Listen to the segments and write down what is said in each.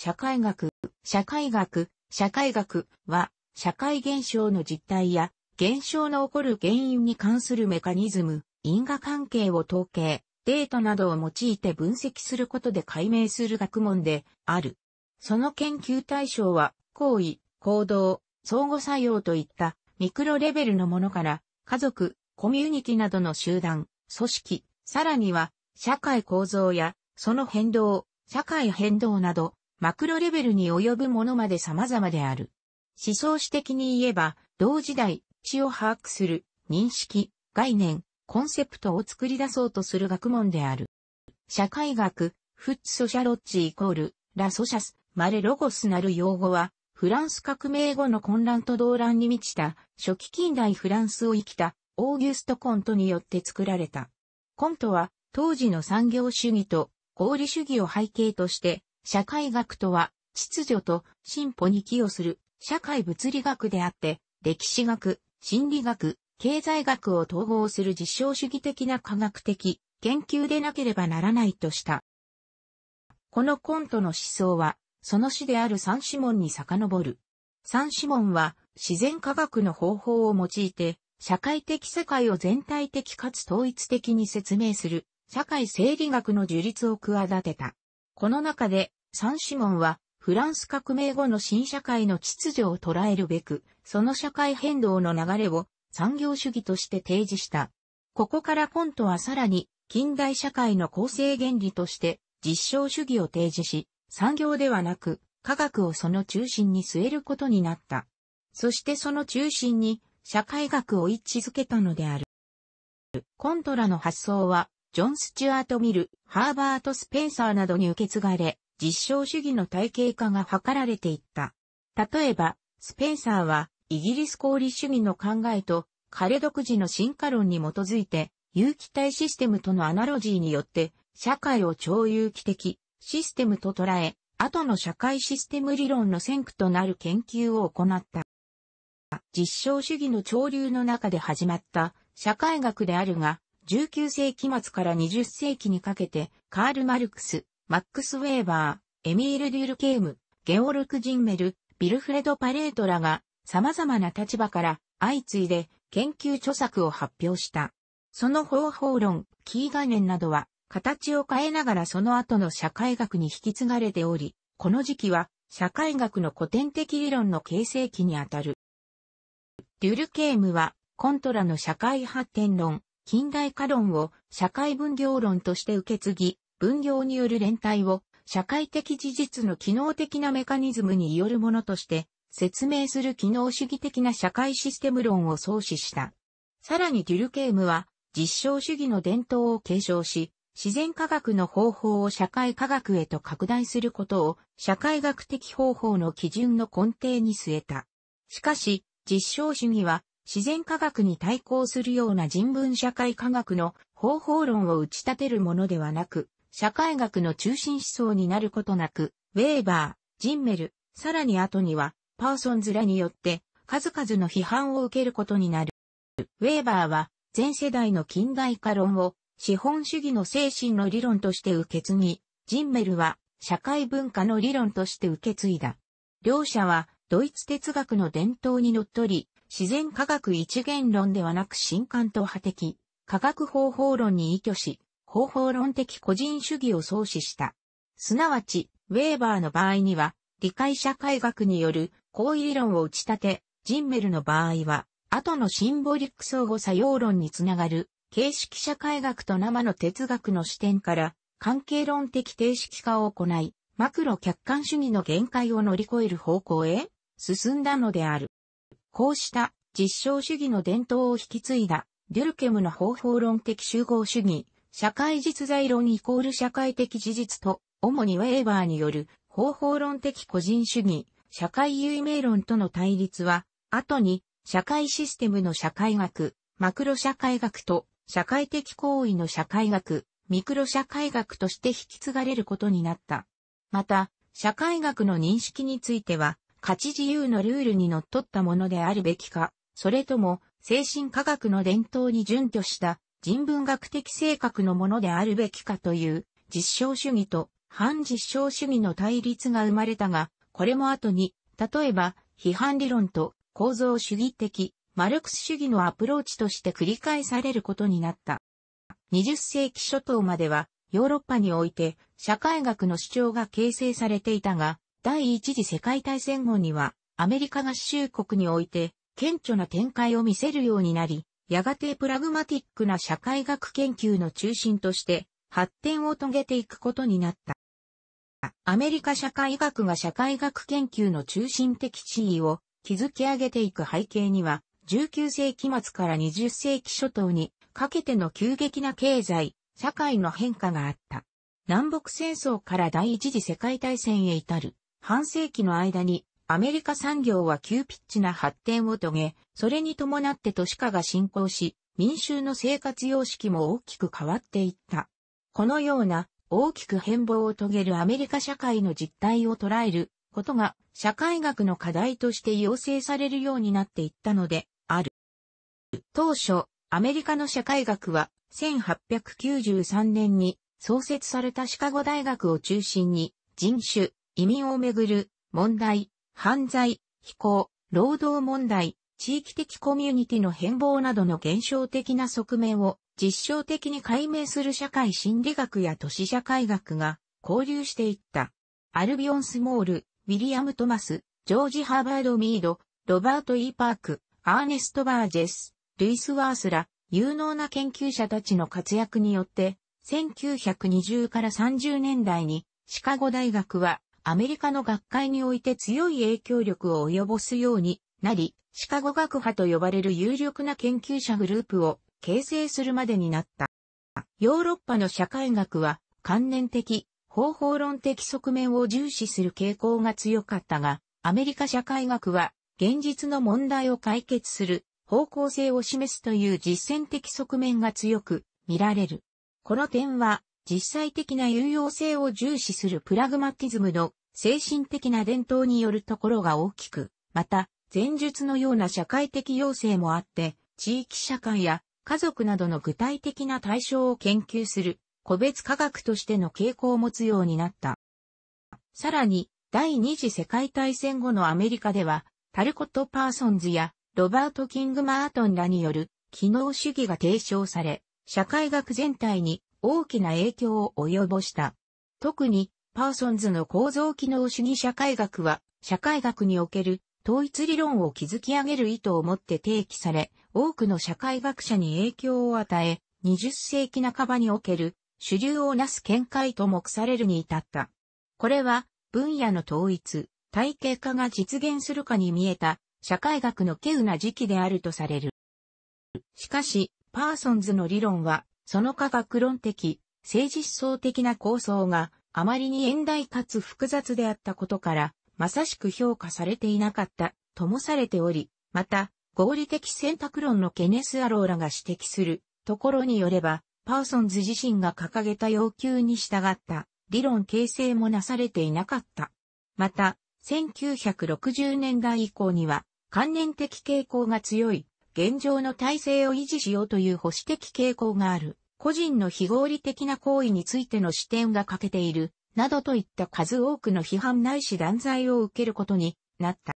社会学、社会学、社会学は、社会現象の実態や、現象の起こる原因に関するメカニズム、因果関係を統計、データなどを用いて分析することで解明する学問である。その研究対象は、行為、行動、相互作用といったミクロレベルのものから、家族、コミュニティなどの集団、組織、さらには、社会構造や、その変動、社会変動など、マクロレベルに及ぶものまで様々である。思想史的に言えば、同時代、知を把握する、認識、概念、コンセプトを作り出そうとする学問である。社会学、フッツ・ソシャロッチイコール、ラ・ソシャス、マレ・ロゴスなる用語は、フランス革命後の混乱と動乱に満ちた、初期近代フランスを生きた、オーギュスト・コントによって作られた。コントは、当時の産業主義と合理主義を背景として、社会学とは、秩序と進歩に寄与する社会物理学であって、歴史学、心理学、経済学を統合する実証主義的な科学的研究でなければならないとした。このコントの思想は、その詩である三指紋に遡る。三指紋は、自然科学の方法を用いて、社会的世界を全体的かつ統一的に説明する、社会生理学の樹立を企てた。この中で、サンシモンは、フランス革命後の新社会の秩序を捉えるべく、その社会変動の流れを産業主義として提示した。ここからコントはさらに、近代社会の構成原理として、実証主義を提示し、産業ではなく、科学をその中心に据えることになった。そしてその中心に、社会学を位置づけたのである。コントラの発想は、ジョン・スチュアート・ミル、ハーバート・スペンサーなどに受け継がれ、実証主義の体系化が図られていった。例えば、スペンサーは、イギリス功利主義の考えと、彼独自の進化論に基づいて、有機体システムとのアナロジーによって、社会を超有機的システムと捉え、後の社会システム理論の先駆となる研究を行った。実証主義の潮流の中で始まった社会学であるが、19世紀末から20世紀にかけて、カール・マルクス、マックス・ウェーバー、エミール・デュルケーム、ゲオルク・ジンメル、ビルフレド・パレートらが様々な立場から相次いで研究著作を発表した。その方法論、キー概念などは形を変えながらその後の社会学に引き継がれており、この時期は社会学の古典的理論の形成期にあたる。デュルケームはコントラの社会発展論、近代化論を社会分業論として受け継ぎ、分業による連帯を社会的事実の機能的なメカニズムによるものとして説明する機能主義的な社会システム論を創始した。さらにデュルケームは実証主義の伝統を継承し、自然科学の方法を社会科学へと拡大することを社会学的方法の基準の根底に据えた。しかし、実証主義は自然科学に対抗するような人文社会科学の方法論を打ち立てるものではなく、社会学の中心思想になることなく、ウェーバー、ジンメル、さらに後には、パーソンズらによって、数々の批判を受けることになる。ウェーバーは、前世代の近代化論を、資本主義の精神の理論として受け継ぎ、ジンメルは、社会文化の理論として受け継いだ。両者は、ドイツ哲学の伝統にのっとり、自然科学一元論ではなく新刊と派的、科学方法論に依拠し、方法論的個人主義を創始した。すなわち、ウェーバーの場合には、理解社会学による行為理論を打ち立て、ジンメルの場合は、後のシンボリック相互作用論につながる、形式社会学と生の哲学の視点から、関係論的定式化を行い、マクロ客観主義の限界を乗り越える方向へ進んだのである。こうした実証主義の伝統を引き継いだデュルケムの方法論的集合主義、社会実在論イコール社会的事実と、主にウェーバーによる方法論的個人主義、社会有名論との対立は、後に社会システムの社会学、マクロ社会学と社会的行為の社会学、ミクロ社会学として引き継がれることになった。また、社会学の認識については、価値自由のルールに則っったものであるべきか、それとも精神科学の伝統に準拠した人文学的性格のものであるべきかという実証主義と反実証主義の対立が生まれたが、これも後に、例えば批判理論と構造主義的マルクス主義のアプローチとして繰り返されることになった。20世紀初頭まではヨーロッパにおいて社会学の主張が形成されていたが、第一次世界大戦後にはアメリカ合衆国において顕著な展開を見せるようになり、やがてプラグマティックな社会学研究の中心として発展を遂げていくことになった。アメリカ社会学が社会学研究の中心的地位を築き上げていく背景には、19世紀末から20世紀初頭にかけての急激な経済、社会の変化があった。南北戦争から第一次世界大戦へ至る半世紀の間にアメリカ産業は急ピッチな発展を遂げ、それに伴って都市化が進行し、民衆の生活様式も大きく変わっていった。このような大きく変貌を遂げるアメリカ社会の実態を捉えることが社会学の課題として要請されるようになっていったのである。当初、アメリカの社会学は1893年に創設されたシカゴ大学を中心に人種、移民をめぐる問題、犯罪、非行、労働問題、地域的コミュニティの変貌などの現象的な側面を実証的に解明する社会心理学や都市社会学が交流していった。アルビオン・スモール、ウィリアム・トマス、ジョージ・ハーバード・ミード、ロバート・イーパーク、アーネスト・バージェス、ルイス・ワースら、有能な研究者たちの活躍によって、1920から30年代にシカゴ大学はアメリカの学会において強い影響力を及ぼすようになり、シカゴ学派と呼ばれる有力な研究者グループを形成するまでになった。ヨーロッパの社会学は関連的、方法論的側面を重視する傾向が強かったが、アメリカ社会学は現実の問題を解決する方向性を示すという実践的側面が強く見られる。この点は実際的な有用性を重視するプラグマティズムの精神的な伝統によるところが大きく、また、前述のような社会的要請もあって、地域社会や家族などの具体的な対象を研究する個別科学としての傾向を持つようになった。さらに、第二次世界大戦後のアメリカでは、タルコット・パーソンズやロバート・キング・マートンらによる機能主義が提唱され、社会学全体に大きな影響を及ぼした。特に、パーソンズの構造機能主義社会学は、社会学における統一理論を築き上げる意図を持って提起され、多くの社会学者に影響を与え、20世紀半ばにおける主流をなす見解と目されるに至った。これは分野の統一、体系化が実現するかに見えた社会学の稀有な時期であるとされる。しかし、パーソンズの理論はその科学論的、政治思想的な構想があまりに遠大かつ複雑であったことから、まさしく評価されていなかった、ともされており、また、合理的選択論のケネス・アローラが指摘するところによれば、パーソンズ自身が掲げた要求に従った理論形成もなされていなかった。また、1960年代以降には、関連的傾向が強い、現状の体制を維持しようという保守的傾向がある。個人の非合理的な行為についての視点が欠けている、などといった数多くの批判ないし断罪を受けることになった。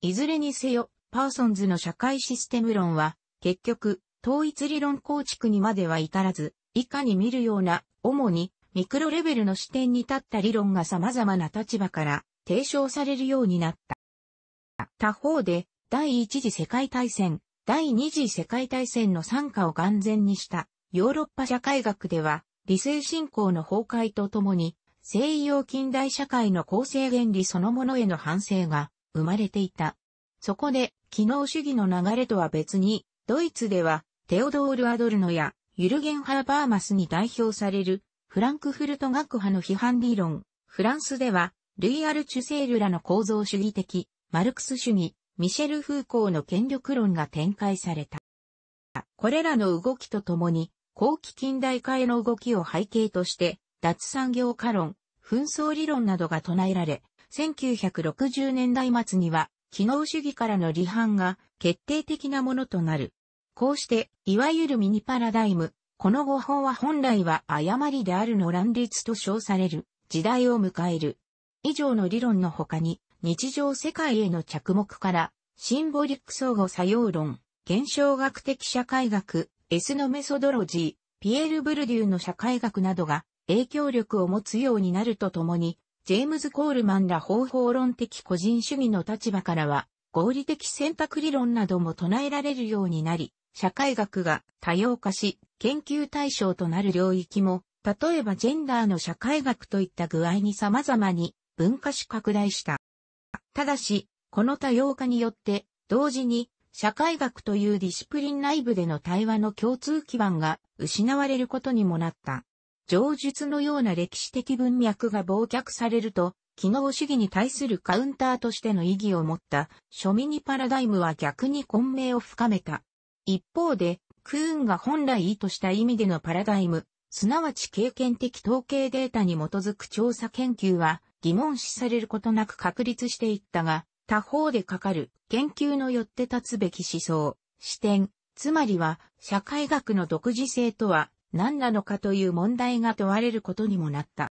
いずれにせよ、パーソンズの社会システム論は、結局、統一理論構築にまでは至らず、以下に見るような、主に、ミクロレベルの視点に立った理論が様々な立場から提唱されるようになった。他方で、第一次世界大戦、第二次世界大戦の参加を眼前にしたヨーロッパ社会学では、理性信仰の崩壊とともに、西洋近代社会の構成原理そのものへの反省が生まれていた。そこで、機能主義の流れとは別に、ドイツでは、テオドール・アドルノや、ユルゲン・ハーバーマスに代表される、フランクフルト学派の批判理論、フランスでは、ルイ・アル・チュセールらの構造主義的、マルクス主義、ミシェル・フーコーの権力論が展開された。これらの動きとともに、後期近代化への動きを背景として、脱産業化論、紛争理論などが唱えられ、1960年代末には、機能主義からの離反が決定的なものとなる。こうして、いわゆるミニパラダイム、この語法は本来は誤りであるの乱立と称される時代を迎える。以上の理論の他に、日常世界への着目から、シンボリック相互作用論、現象学的社会学、エスノメソドロジー、ピエール・ブルデューの社会学などが影響力を持つようになるとともに、ジェームズ・コールマンら方法論的個人主義の立場からは、合理的選択理論なども唱えられるようになり、社会学が多様化し、研究対象となる領域も、例えばジェンダーの社会学といった具合に様々に文化し拡大した。ただし、この多様化によって、同時に社会学というディシプリン内部での対話の共通基盤が失われることにもなった。上述のような歴史的文脈が忘却されると、機能主義に対するカウンターとしての意義を持った庶民にパラダイムは逆に混迷を深めた。一方で、クーンが本来意図した意味でのパラダイム、すなわち経験的統計データに基づく調査研究は疑問視されることなく確立していったが、他方でかかる研究のよって立つべき思想、視点、つまりは社会学の独自性とは何なのかという問題が問われることにもなった。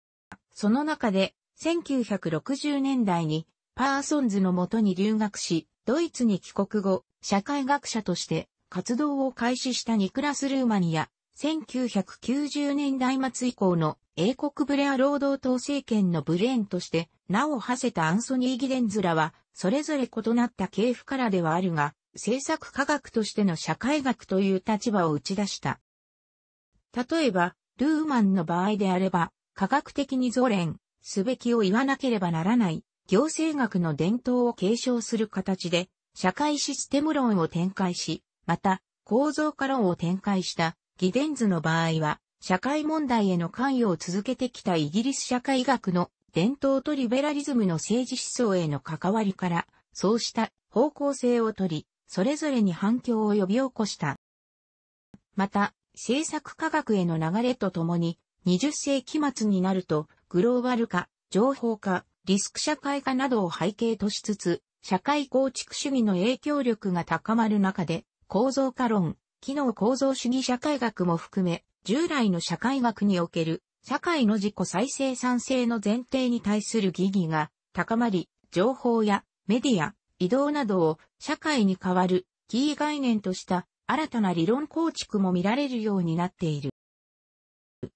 その中で1960年代にパーソンズのもとに留学し、ドイツに帰国後、社会学者として活動を開始したニクラス・ルーマニア、1990年代末以降の英国ブレア労働党政権のブレーンとして名を馳せたアンソニー・ギデンズらは、それぞれ異なった系譜からではあるが、政策科学としての社会学という立場を打ち出した。例えば、ルーマンの場合であれば、科学的にゾレン、すべきを言わなければならない、行政学の伝統を継承する形で、社会システム論を展開し、また、構造化論を展開したギデンズの場合は、社会問題への関与を続けてきたイギリス社会学の伝統とリベラリズムの政治思想への関わりから、そうした方向性をとり、それぞれに反響を呼び起こした。また、政策科学への流れとともに、20世紀末になると、グローバル化、情報化、リスク社会化などを背景としつつ、社会構築主義の影響力が高まる中で、構造化論、機能構造主義社会学も含め、従来の社会学における社会の自己再生産性の前提に対する疑義が高まり、情報やメディア、移動などを社会に代わるキー概念とした新たな理論構築も見られるようになっている。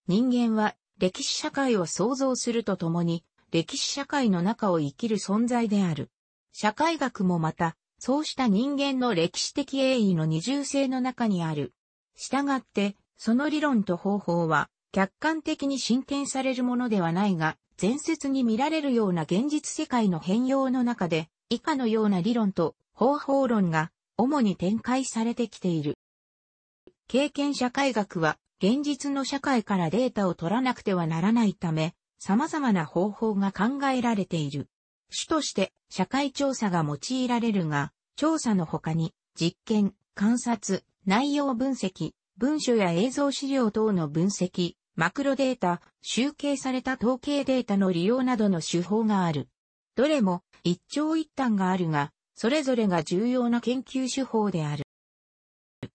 人間は歴史社会を創造するとともに歴史社会の中を生きる存在である。社会学もまた、そうした人間の歴史的栄意の二重性の中にある。したがって、その理論と方法は、客観的に進展されるものではないが、前説に見られるような現実世界の変容の中で、以下のような理論と方法論が主に展開されてきている。経験社会学は、現実の社会からデータを取らなくてはならないため、様々な方法が考えられている。主として社会調査が用いられるが、調査の他に実験、観察、内容分析、文書や映像資料等の分析、マクロデータ、集計された統計データの利用などの手法がある。どれも一長一短があるが、それぞれが重要な研究手法である。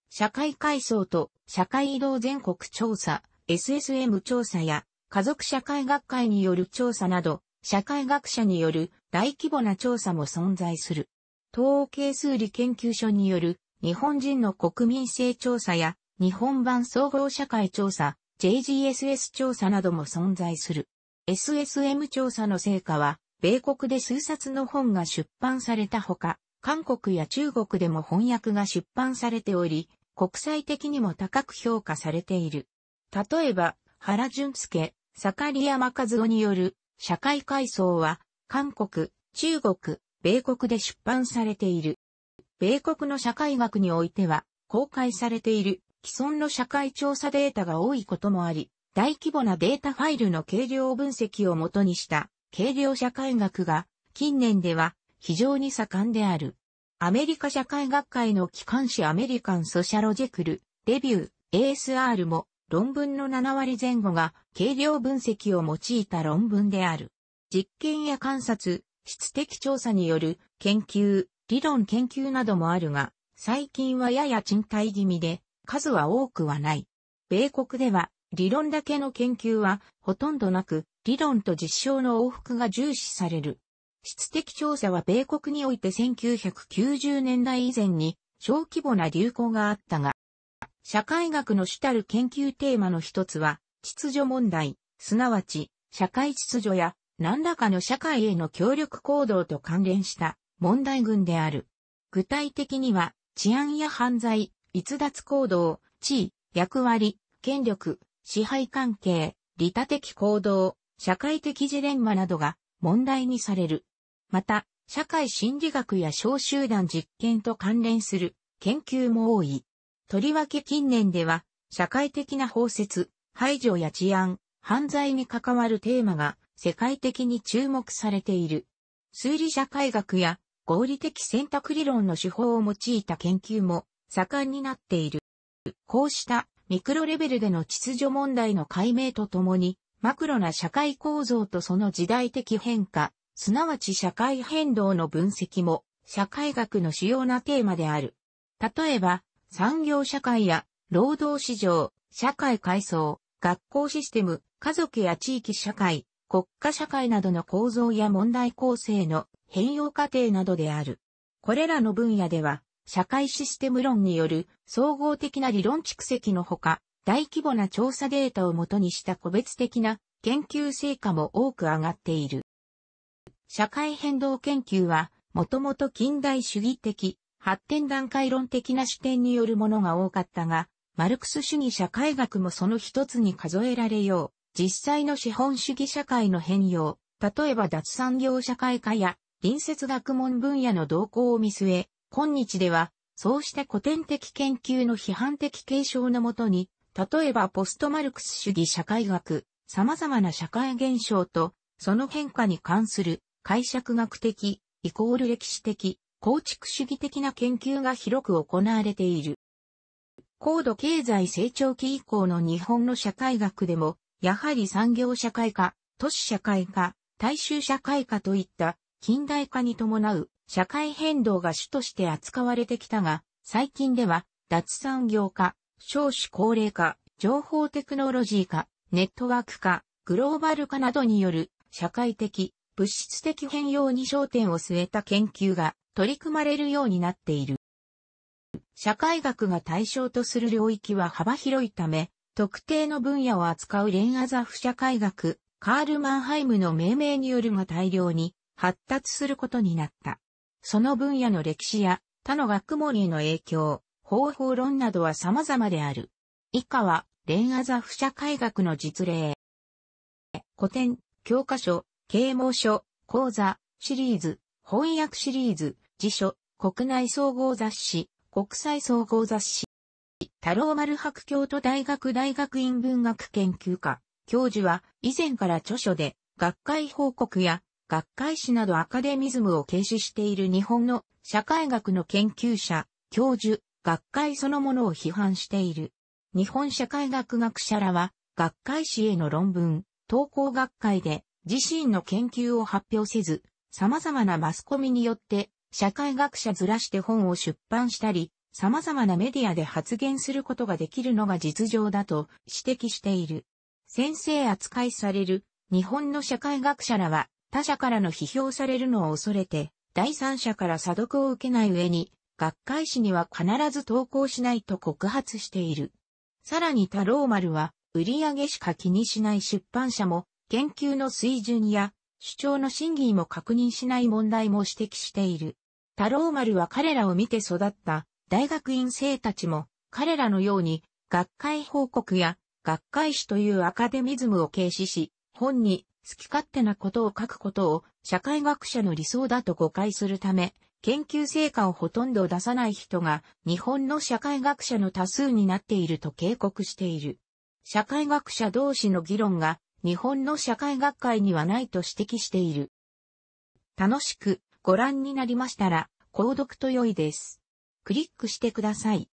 社会階層と社会移動全国調査、SSM 調査や家族社会学会による調査など、社会学者による大規模な調査も存在する。統計数理研究所による日本人の国民性調査や日本版総合社会調査、JGSS 調査なども存在する。SSM 調査の成果は、米国で数冊の本が出版されたほか、韓国や中国でも翻訳が出版されており、国際的にも高く評価されている。例えば、原淳介、里山和夫による社会階層は、韓国、中国、米国で出版されている。米国の社会学においては、公開されている既存の社会調査データが多いこともあり、大規模なデータファイルの計量分析をもとにした軽量社会学が近年では非常に盛んである。アメリカ社会学会の機関誌アメリカンソシャロジェクル、レビュー、ASR も論文の7割前後が軽量分析を用いた論文である。実験や観察、質的調査による研究、理論研究などもあるが、最近はやや賃貸気味で、数は多くはない。米国では理論だけの研究はほとんどなく、理論と実証の往復が重視される。質的調査は米国において1990年代以前に小規模な流行があったが、社会学の主たる研究テーマの一つは、秩序問題、すなわち、社会秩序や何らかの社会への協力行動と関連した問題群である。具体的には、治安や犯罪、逸脱行動、地位、役割、権力、支配関係、利他的行動、社会的ジレンマなどが問題にされる。また、社会心理学や小集団実験と関連する研究も多い。とりわけ近年では、社会的な包摂、排除や治安、犯罪に関わるテーマが世界的に注目されている。推理社会学や合理的選択理論の手法を用いた研究も盛んになっている。こうしたミクロレベルでの秩序問題の解明とともに、マクロな社会構造とその時代的変化、すなわち社会変動の分析も、社会学の主要なテーマである。例えば、産業社会や労働市場、社会階層、学校システム、家族や地域社会、国家社会などの構造や問題構成の変容過程などである。これらの分野では、社会システム論による総合的な理論蓄積のほか、大規模な調査データをもとにした個別的な研究成果も多く上がっている。社会変動研究は、もともと近代主義的、発展段階論的な視点によるものが多かったが、マルクス主義社会学もその一つに数えられよう、実際の資本主義社会の変容、例えば脱産業社会化や、隣接学問分野の動向を見据え、今日では、そうした古典的研究の批判的継承のもとに、例えばポストマルクス主義社会学、様々な社会現象と、その変化に関する解釈学的、イコール歴史的、構築主義的な研究が広く行われている。高度経済成長期以降の日本の社会学でも、やはり産業社会化、都市社会化、大衆社会化といった近代化に伴う社会変動が主として扱われてきたが、最近では、脱産業化、少子高齢化、情報テクノロジー化、ネットワーク化、グローバル化などによる社会的、物質的変容に焦点を据えた研究が取り組まれるようになっている。社会学が対象とする領域は幅広いため、特定の分野を扱うレンアザフ社会学、カール・マンハイムの命名によるが大量に発達することになった。その分野の歴史や他の学問への影響、方法論などは様々である。以下は、レンアザフ社会学の実例。古典、教科書、啓蒙書、講座、シリーズ、翻訳シリーズ、辞書、国内総合雑誌、国際総合雑誌。太郎丸博京都大学大学院文学研究科、教授は以前から著書で学会報告や学会誌などアカデミズムを軽視している日本の社会学の研究者、教授、学会そのものを批判している。日本社会学学者らは、学会誌への論文、投稿学会で自身の研究を発表せず、様々なマスコミによって社会学者ずらして本を出版したり、様々なメディアで発言することができるのが実情だと指摘している。先生扱いされる日本の社会学者らは他者からの批評されるのを恐れて、第三者から査読を受けない上に、学会誌には必ず投稿しないと告発している。さらに太郎丸は、売上しか気にしない出版社も、研究の水準や、主張の真偽も確認しない問題も指摘している。太郎丸は彼らを見て育った大学院生たちも彼らのように学会報告や学会誌というアカデミズムを軽視し本に好き勝手なことを書くことを社会学者の理想だと誤解するため、研究成果をほとんど出さない人が日本の社会学者の多数になっていると警告している。社会学者同士の議論が日本の社会学会にはないと指摘している。楽しくご覧になりましたら、購読と良いです。クリックしてください。